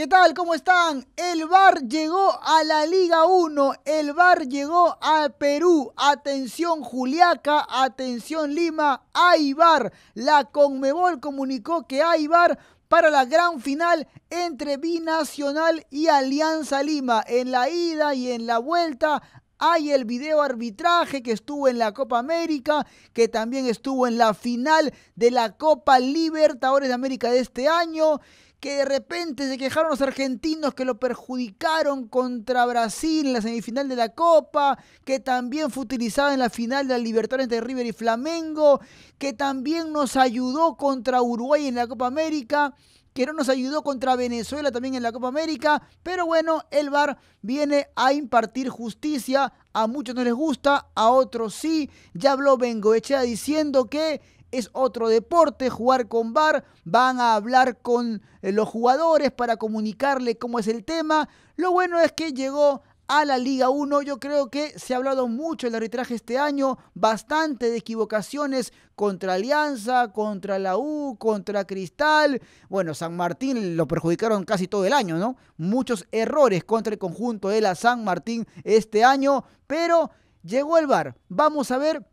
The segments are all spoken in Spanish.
¿Qué tal? ¿Cómo están? El VAR llegó a la Liga 1, el VAR llegó a Perú. Atención Juliaca, atención Lima, hay La Conmebol comunicó que hay para la gran final entre Binacional y Alianza Lima. En la ida y en la vuelta hay el video arbitraje que estuvo en la Copa América, que también estuvo en la final de la Copa Libertadores de América de este año que de repente se quejaron los argentinos que lo perjudicaron contra Brasil en la semifinal de la Copa, que también fue utilizada en la final de la Libertadores entre River y Flamengo, que también nos ayudó contra Uruguay en la Copa América que no nos ayudó contra Venezuela también en la Copa América, pero bueno, el VAR viene a impartir justicia, a muchos no les gusta, a otros sí, ya habló Bengoechea diciendo que es otro deporte, jugar con VAR, van a hablar con eh, los jugadores para comunicarle cómo es el tema. Lo bueno es que llegó a la Liga 1. Yo creo que se ha hablado mucho el arbitraje este año, bastante de equivocaciones contra Alianza, contra la U, contra Cristal. Bueno, San Martín lo perjudicaron casi todo el año, ¿no? Muchos errores contra el conjunto de la San Martín este año, pero llegó el VAR. Vamos a ver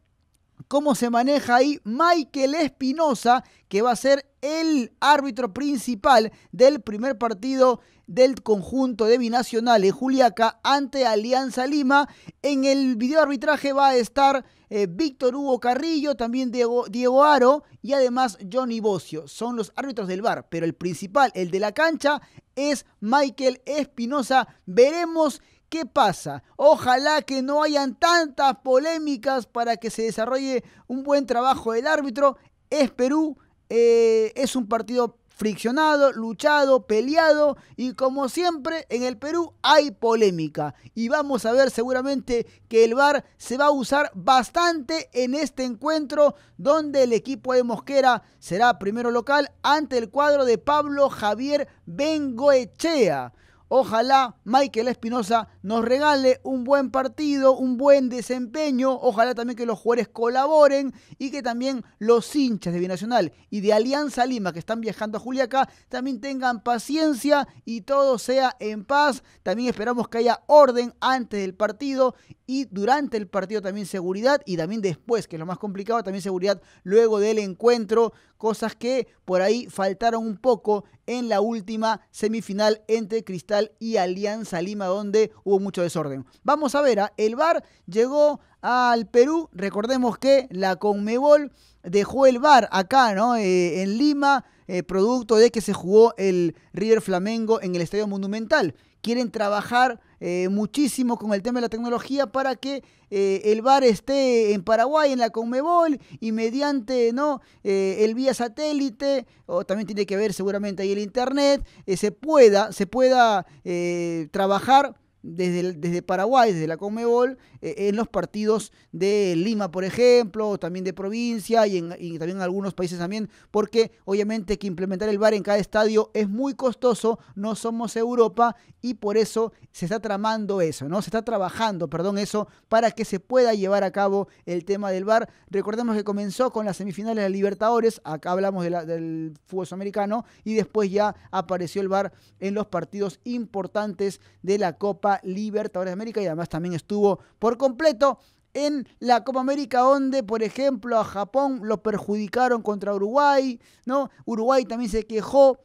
cómo se maneja ahí Michael Espinosa, que va a ser el árbitro principal del primer partido del conjunto de Binacionales Juliaca ante Alianza Lima. En el video arbitraje va a estar eh, Víctor Hugo Carrillo, también Diego, Diego Aro y además Johnny Bocio. Son los árbitros del bar, pero el principal, el de la cancha, es Michael Espinosa. Veremos ¿Qué pasa? Ojalá que no hayan tantas polémicas para que se desarrolle un buen trabajo del árbitro. Es Perú, eh, es un partido friccionado, luchado, peleado y como siempre en el Perú hay polémica y vamos a ver seguramente que el VAR se va a usar bastante en este encuentro donde el equipo de Mosquera será primero local ante el cuadro de Pablo Javier Bengoechea. Ojalá Michael Espinosa nos regale un buen partido, un buen desempeño. Ojalá también que los jugadores colaboren y que también los hinchas de Binacional y de Alianza Lima que están viajando a Juliaca también tengan paciencia y todo sea en paz. También esperamos que haya orden antes del partido y durante el partido también seguridad y también después, que es lo más complicado, también seguridad luego del encuentro, cosas que por ahí faltaron un poco en la última semifinal entre Cristal y Alianza Lima donde hubo mucho desorden. Vamos a ver, ¿ah? el VAR llegó al Perú, recordemos que la Conmebol dejó el VAR acá, ¿no? Eh, en Lima, eh, producto de que se jugó el River Flamengo en el Estadio Monumental quieren trabajar eh, muchísimo con el tema de la tecnología para que eh, el bar esté en Paraguay, en la Conmebol, y mediante ¿no? Eh, el vía satélite, o también tiene que ver seguramente ahí el Internet, se pueda, se pueda trabajar desde, Paraguay, desde la Comebol, eh, en los partidos de Lima, por ejemplo, también de provincia y, también en algunos países también, porque obviamente que implementar el bar en cada estadio es muy costoso, no somos Europa y por eso se está tramando eso, ¿no? Se está trabajando, perdón, eso para que se pueda llevar a cabo el tema del bar Recordemos que comenzó con las semifinales de Libertadores, acá hablamos del fútbol sudamericano y después ya apareció el bar en los partidos importantes de la Copa Libertadores de América y además también estuvo por completo en la Copa América, donde, por ejemplo, a Japón lo perjudicaron contra Uruguay, ¿no? Uruguay también se quejó.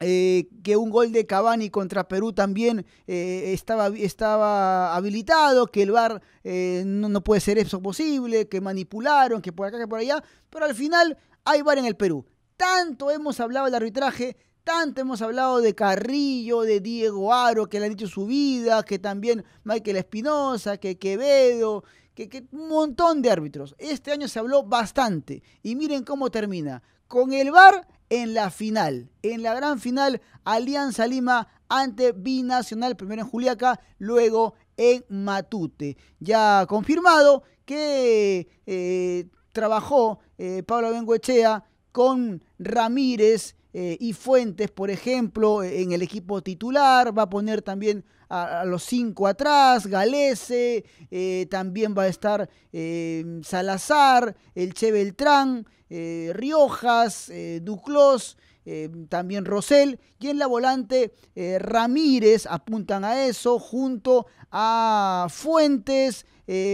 Eh, que un gol de Cavani contra Perú también eh, estaba, estaba, habilitado, que el VAR eh, no, no, puede ser eso posible, que manipularon, que por acá, que por allá, pero al final hay VAR en el Perú. Tanto hemos hablado del arbitraje, tanto hemos hablado de Carrillo, de Diego Aro, que le han dicho su vida, que también Michael Espinosa, que Quevedo, que, un montón de árbitros. Este año se habló bastante. Y miren cómo termina. Con el VAR en la final. En la gran final, Alianza Lima ante Binacional, primero en Juliaca, luego en Matute. Ya confirmado que eh, trabajó eh, Pablo Benguechea con Ramírez eh, y Fuentes, por ejemplo, en el equipo titular, va a poner también a, los cinco atrás, Galese, eh, también va a estar eh, Salazar, el Che Beltrán, Riojas, Duclos. también Rosell, y en la volante Ramírez, apuntan a eso, junto a Fuentes,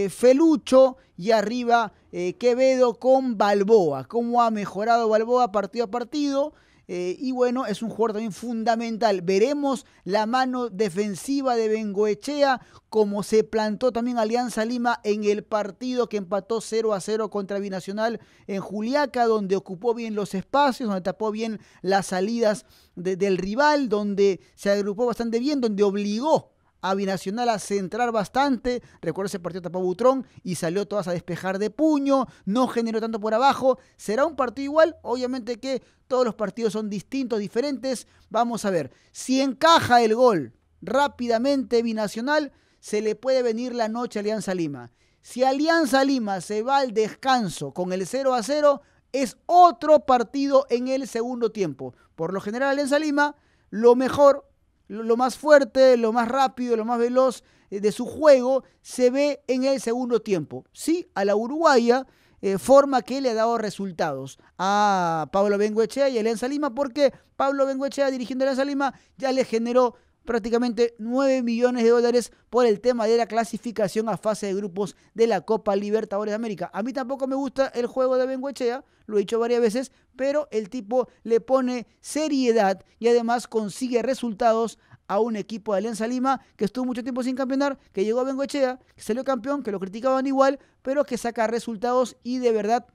Felucho y arriba Quevedo con Balboa. ¿Cómo ha mejorado Balboa partido a partido? Eh, y bueno, es un jugador también fundamental. Veremos la mano defensiva de Bengoechea, como se plantó también Alianza Lima en el partido que empató 0 a 0 contra Binacional en Juliaca, donde ocupó bien los espacios, donde tapó bien las salidas del rival, donde se agrupó bastante bien, donde obligó a Binacional a centrar bastante. Recuerda ese partido tapó Butrón y salió todas a despejar de puño. No generó tanto por abajo. Será un partido igual. Obviamente que todos los partidos son distintos, diferentes. Vamos a ver. Si encaja el gol rápidamente Binacional, se le puede venir la noche a Alianza Lima. Si Alianza Lima se va al descanso con el 0 a 0, es otro partido en el segundo tiempo. Por lo general, Alianza Lima, lo mejor lo más fuerte, lo más rápido, lo más veloz eh, de su juego se ve en el segundo tiempo. Sí, a la uruguaya, eh, forma que le ha dado resultados a Pablo Benguechea y a Alianza Lima, porque Pablo Benguechea dirigiendo Alianza Lima ya le generó prácticamente 9 millones de dólares por el tema de la clasificación a fase de grupos de la Copa Libertadores de América. A mí tampoco me gusta el juego de Benguechea, lo he dicho varias veces, pero el tipo le pone seriedad y además consigue resultados a un equipo de Alianza Lima que estuvo mucho tiempo sin campeonar, que llegó a Bengochea, que salió campeón, que lo criticaban igual, pero que saca resultados y de verdad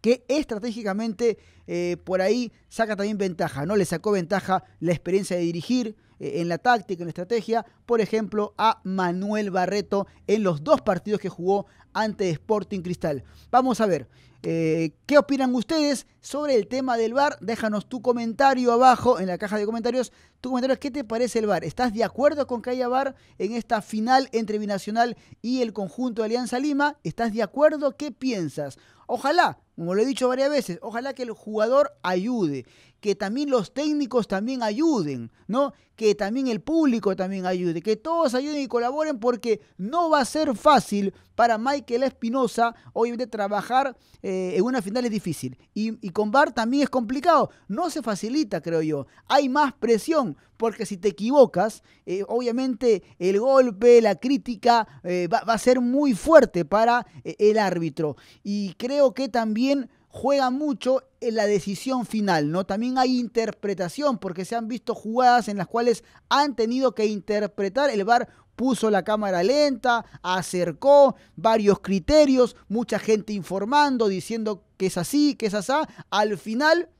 que estratégicamente eh, por ahí saca también ventaja, ¿no? Le sacó ventaja la experiencia de dirigir, eh, en la táctica, en la estrategia, por ejemplo, a Manuel Barreto en los dos partidos que jugó ante Sporting Cristal. Vamos a ver, eh, ¿Qué opinan ustedes sobre el tema del VAR? Déjanos tu comentario abajo en la caja de comentarios. Tu comentario qué te parece el VAR. ¿Estás de acuerdo con que haya VAR en esta final entre Binacional y el conjunto de Alianza Lima? ¿Estás de acuerdo? ¿Qué piensas? Ojalá, como lo he dicho varias veces, ojalá que el jugador ayude, que también los técnicos también ayuden, ¿no? Que también el público también ayude, que todos ayuden y colaboren porque no va a ser fácil para Michael Espinosa, obviamente, trabajar eh, en una final es difícil. Y, y, con VAR también es complicado. No se facilita, creo yo. Hay más presión, porque si te equivocas, eh, obviamente el golpe, la crítica eh, va, a ser muy fuerte para el árbitro. Y creo que también juega mucho en la decisión final, ¿no? También hay interpretación, porque se han visto jugadas en las cuales han tenido que interpretar el VAR puso la cámara lenta, acercó varios criterios, mucha gente informando, diciendo que es así, que es así. Al final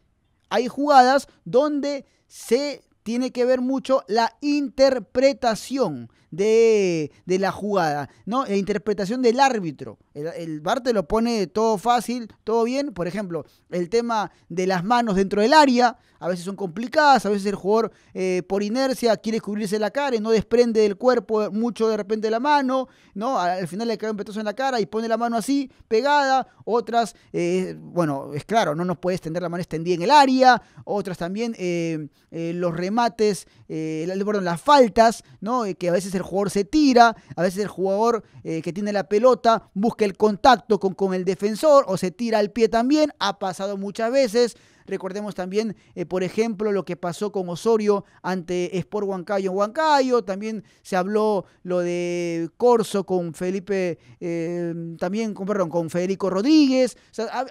hay jugadas donde se tiene que ver mucho la interpretación de, la jugada, ¿no? La interpretación del árbitro. El, el, te lo pone todo fácil, todo bien. Por ejemplo, el tema de las manos dentro del área, a veces son complicadas, a veces el jugador eh, por inercia quiere cubrirse la cara y no desprende del cuerpo mucho de repente la mano, ¿no? Al final le cae un petazo en la cara y pone la mano así, pegada. Otras, eh, bueno, es claro, no nos puede extender la mano extendida en el área. Otras también eh, los remates, perdón, las faltas, ¿no? que a veces el jugador se tira, a veces el jugador eh, que tiene la pelota busca el contacto con, con el defensor o se tira al pie también, ha pasado muchas veces. Recordemos también, eh, por ejemplo, lo que pasó con Osorio ante Sport Huancayo en Huancayo. También se habló lo de Corso con Felipe, eh, también con, con Federico Rodríguez.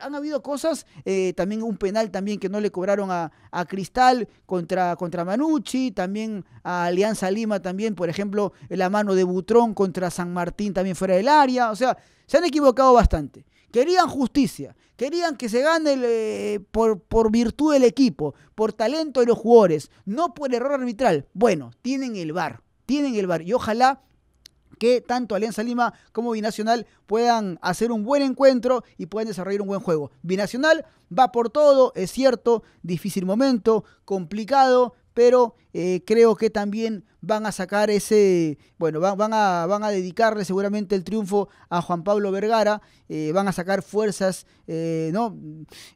han habido cosas, eh, también un penal también que no le cobraron a, Cristal contra, contra Manucci, también a Alianza Lima también, por ejemplo, la mano de Butrón contra San Martín también fuera del área. O sea, se han equivocado bastante. Querían justicia, querían que se gane eh, por, por virtud del equipo, por talento de los jugadores, no por error arbitral. Bueno, tienen el bar, tienen el bar y ojalá que tanto Alianza Lima como Binacional puedan hacer un buen encuentro y puedan desarrollar un buen juego. Binacional va por todo, es cierto, difícil momento, complicado, pero eh, creo que también van a sacar ese, bueno, van, a, van a dedicarle seguramente el triunfo a Juan Pablo Vergara, eh, van a sacar fuerzas eh, ¿no?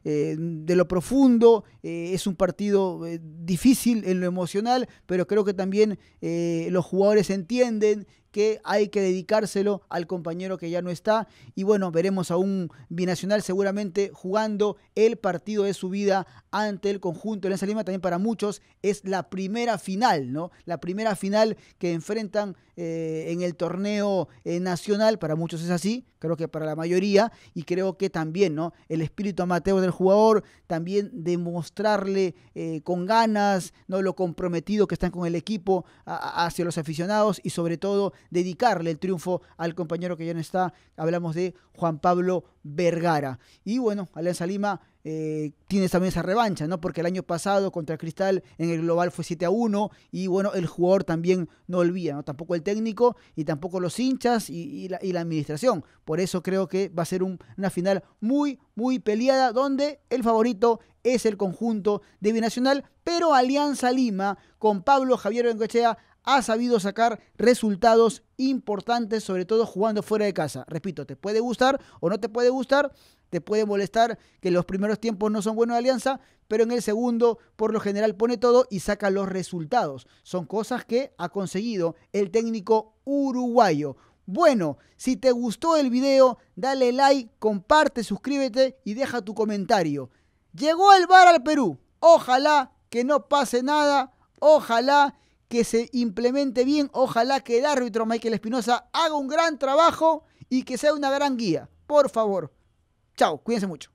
de lo profundo, es un partido difícil en lo emocional, pero creo que también los jugadores entienden que hay que dedicárselo al compañero que ya no está. Y bueno, veremos a un binacional seguramente jugando el partido de su vida ante el conjunto de la Lima. También para muchos es la primera final, ¿no? La primera final que enfrentan eh, en el torneo eh, nacional, para muchos es así, creo que para la mayoría, y creo que también, ¿no? El espíritu amateur del jugador, también demostrarle eh, con ganas, ¿no? Lo comprometido que están con el equipo hacia los aficionados y sobre todo dedicarle el triunfo al compañero que ya no está, hablamos de Juan Pablo Vergara. Y bueno, Alianza Lima eh, tienes también esa revancha, ¿no? Porque el año pasado contra Cristal en el global fue 7 a 1 y bueno, el jugador también no olvida, Tampoco el técnico y tampoco los hinchas y, la, administración. Por eso creo que va a ser una final muy, muy peleada donde el favorito es el conjunto de Binacional, pero Alianza Lima con Pablo Javier Bengochea ha sabido sacar resultados importantes, sobre todo jugando fuera de casa. Repito, te puede gustar o no te puede gustar, te puede molestar que los primeros tiempos no son buenos de Alianza, pero en el segundo por lo general pone todo y saca los resultados. Son cosas que ha conseguido el técnico uruguayo. Bueno, si te gustó el video, dale like, comparte, suscríbete y deja tu comentario. Llegó el bar al Perú. Ojalá que no pase nada. Ojalá que se implemente bien. Ojalá que el árbitro Michael Espinosa haga un gran trabajo y que sea una gran guía. Por favor. Chao, cuídense mucho.